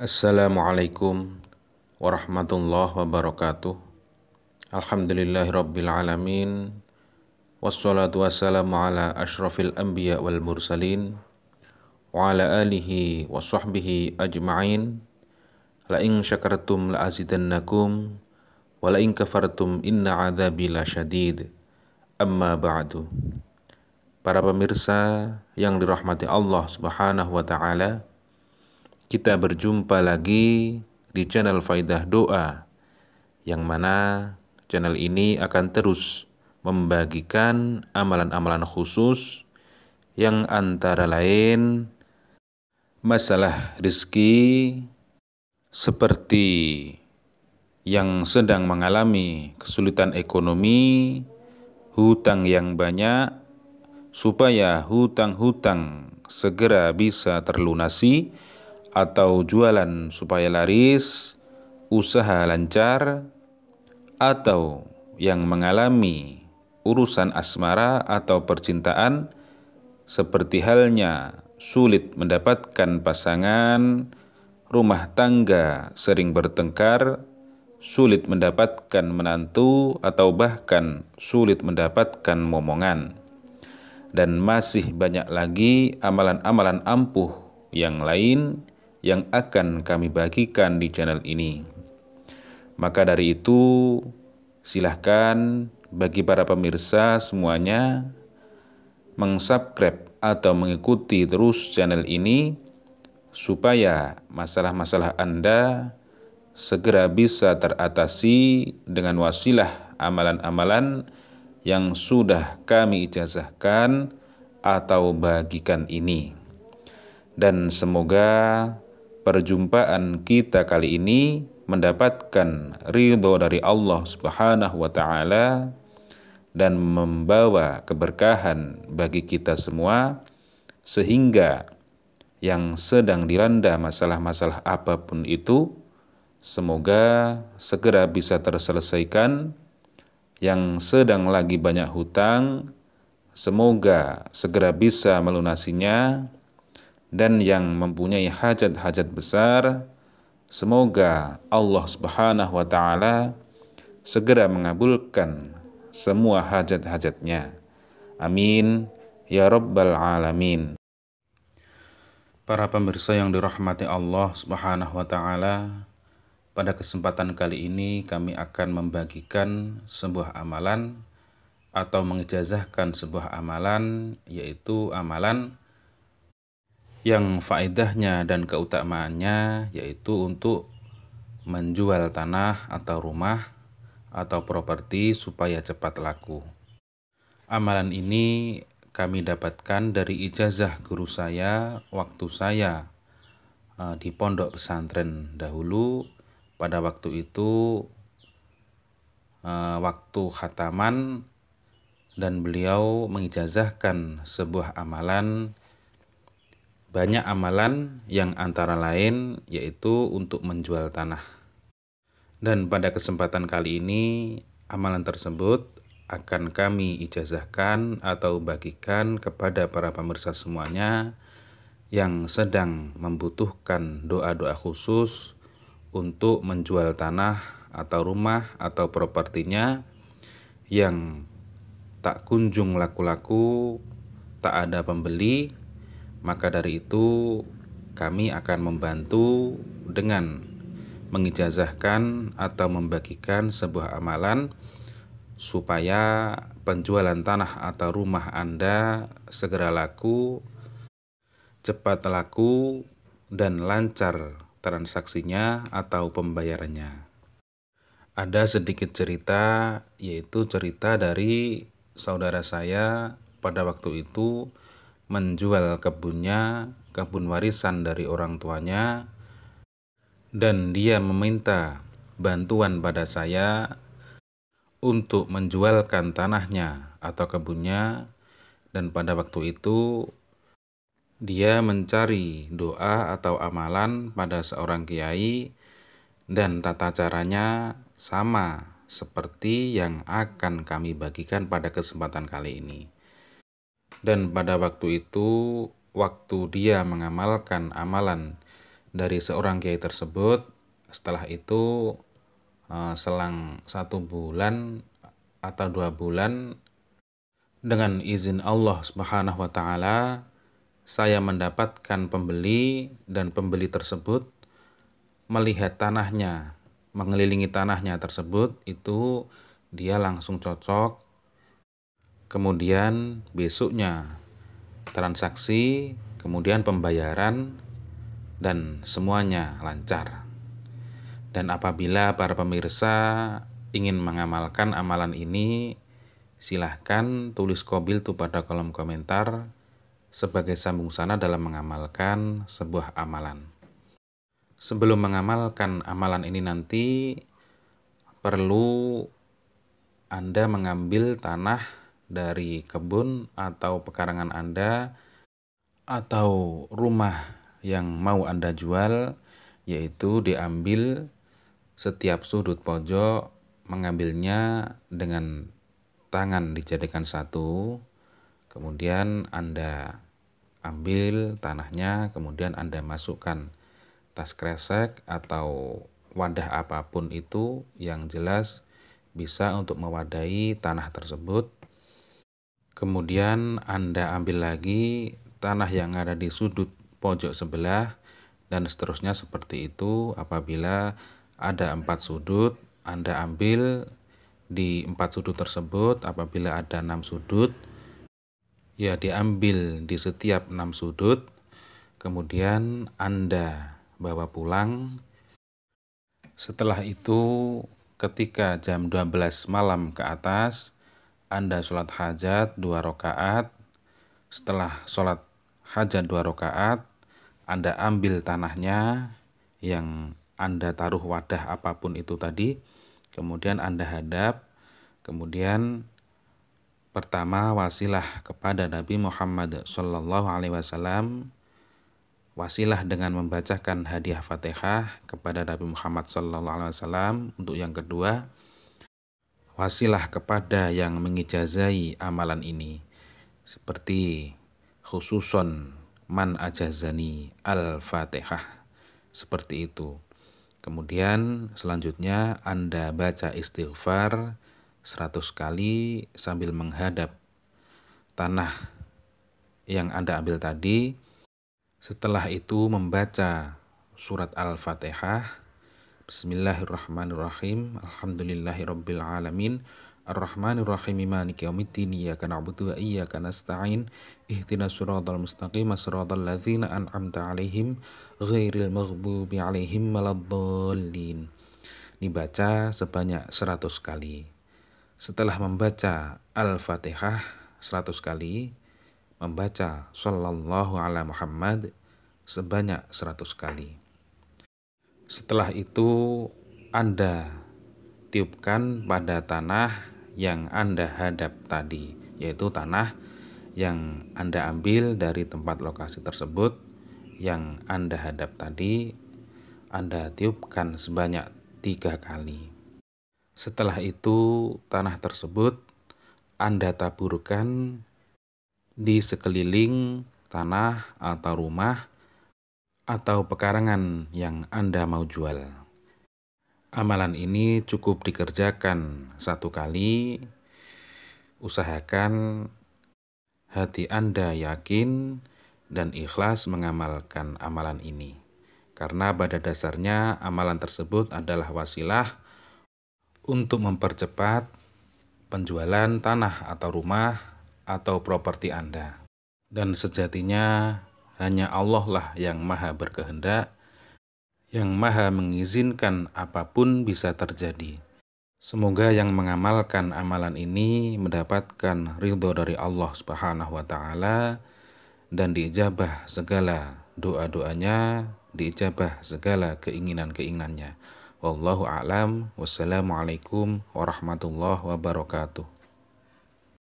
Assalamualaikum warahmatullahi wabarakatuh Alhamdulillahirrabbilalamin Wassalatu wassalamu ala ashrafil anbiya wal mursalin Wa ala alihi wa sahbihi ajma'in La in syakartum la azidannakum Wa la in kafartum inna adhabi la syadid Amma ba'du Para pemirsa yang dirahmati Allah Subhanahu wa taala, kita berjumpa lagi di channel Faidah Doa, yang mana channel ini akan terus membagikan amalan-amalan khusus yang antara lain masalah rizki seperti yang sedang mengalami kesulitan ekonomi, hutang yang banyak, supaya hutang-hutang segera bisa terlunasi atau jualan supaya laris, usaha lancar, atau yang mengalami urusan asmara atau percintaan, seperti halnya sulit mendapatkan pasangan, rumah tangga sering bertengkar, sulit mendapatkan menantu, atau bahkan sulit mendapatkan momongan. Dan masih banyak lagi amalan-amalan ampuh yang lain yang akan kami bagikan di channel ini. Maka dari itu, silahkan bagi para pemirsa semuanya mengsubscribe atau mengikuti terus channel ini supaya masalah-masalah Anda segera bisa teratasi dengan wasilah amalan-amalan yang sudah kami ijazahkan atau bagikan ini. Dan semoga perjumpaan kita kali ini mendapatkan ridho dari Allah Subhanahu wa taala dan membawa keberkahan bagi kita semua sehingga yang sedang dilanda masalah-masalah apapun itu semoga segera bisa terselesaikan yang sedang lagi banyak hutang semoga segera bisa melunasinya dan yang mempunyai hajat-hajat besar, semoga Allah Subhanahu wa taala segera mengabulkan semua hajat-hajatnya. Amin ya rabbal alamin. Para pemirsa yang dirahmati Allah Subhanahu wa taala, pada kesempatan kali ini kami akan membagikan sebuah amalan atau mengijazahkan sebuah amalan yaitu amalan yang faedahnya dan keutamaannya yaitu untuk menjual tanah atau rumah atau properti supaya cepat laku. Amalan ini kami dapatkan dari ijazah guru saya waktu saya e, di pondok pesantren dahulu pada waktu itu e, waktu khataman dan beliau mengijazahkan sebuah amalan banyak amalan yang antara lain yaitu untuk menjual tanah. Dan pada kesempatan kali ini, amalan tersebut akan kami ijazahkan atau bagikan kepada para pemirsa semuanya yang sedang membutuhkan doa-doa khusus untuk menjual tanah atau rumah atau propertinya yang tak kunjung laku-laku, tak ada pembeli, maka dari itu kami akan membantu dengan mengijazahkan atau membagikan sebuah amalan supaya penjualan tanah atau rumah Anda segera laku, cepat laku, dan lancar transaksinya atau pembayarannya. Ada sedikit cerita, yaitu cerita dari saudara saya pada waktu itu menjual kebunnya, kebun warisan dari orang tuanya, dan dia meminta bantuan pada saya untuk menjualkan tanahnya atau kebunnya, dan pada waktu itu dia mencari doa atau amalan pada seorang kiai, dan tata caranya sama seperti yang akan kami bagikan pada kesempatan kali ini. Dan pada waktu itu, waktu dia mengamalkan amalan dari seorang kiai tersebut, setelah itu eh, selang satu bulan atau dua bulan, dengan izin Allah Subhanahu wa Ta'ala, saya mendapatkan pembeli, dan pembeli tersebut melihat tanahnya, mengelilingi tanahnya tersebut. Itu dia langsung cocok kemudian besoknya transaksi, kemudian pembayaran, dan semuanya lancar. Dan apabila para pemirsa ingin mengamalkan amalan ini, silahkan tulis kobil itu pada kolom komentar sebagai sambung sana dalam mengamalkan sebuah amalan. Sebelum mengamalkan amalan ini nanti, perlu Anda mengambil tanah dari kebun atau pekarangan Anda atau rumah yang mau Anda jual yaitu diambil setiap sudut pojok mengambilnya dengan tangan dijadikan satu kemudian Anda ambil tanahnya kemudian Anda masukkan tas kresek atau wadah apapun itu yang jelas bisa untuk mewadahi tanah tersebut Kemudian Anda ambil lagi tanah yang ada di sudut pojok sebelah dan seterusnya seperti itu apabila ada empat sudut Anda ambil di empat sudut tersebut apabila ada enam sudut ya diambil di setiap enam sudut kemudian Anda bawa pulang setelah itu ketika jam 12 malam ke atas anda sholat hajat dua rakaat, setelah sholat hajat dua rakaat, Anda ambil tanahnya yang Anda taruh wadah apapun itu tadi, kemudian Anda hadap, kemudian pertama wasilah kepada Nabi Muhammad Shallallahu Alaihi Wasallam wasilah dengan membacakan hadiah fatihah kepada Nabi Muhammad Shallallahu Alaihi Wasallam untuk yang kedua wasilah kepada yang mengijazai amalan ini seperti khususon man ajazani al-fatihah seperti itu kemudian selanjutnya anda baca istighfar 100 kali sambil menghadap tanah yang anda ambil tadi setelah itu membaca surat al-fatihah Bismillahirrahmanirrahim. Alhamdulillahirabbil alamin. Ar-Rahmanir-Rahim Maliki yaumiddin iyyaka na'budu wa iyyaka nasta'in ihdinas siratal mustaqim siratal ladzina an'amta 'alaihim ghairil maghdubi 'alaihim waladdallin dibaca sebanyak 100 kali setelah membaca Al-Fatihah 100 kali membaca sallallahu ala Muhammad sebanyak 100 kali setelah itu Anda tiupkan pada tanah yang Anda hadap tadi, yaitu tanah yang Anda ambil dari tempat lokasi tersebut yang Anda hadap tadi, Anda tiupkan sebanyak tiga kali. Setelah itu, tanah tersebut Anda taburkan di sekeliling tanah atau rumah atau pekarangan yang Anda mau jual. Amalan ini cukup dikerjakan satu kali. Usahakan hati Anda yakin dan ikhlas mengamalkan amalan ini. Karena pada dasarnya amalan tersebut adalah wasilah untuk mempercepat penjualan tanah atau rumah atau properti Anda. Dan sejatinya hanya Allah lah yang maha berkehendak, yang maha mengizinkan apapun bisa terjadi. Semoga yang mengamalkan amalan ini mendapatkan ridho dari Allah Subhanahu wa Ta'ala dan diijabah segala doa-doanya, diijabah segala keinginan-keinginannya. Wallahu a'lam. Wassalamualaikum warahmatullahi wabarakatuh.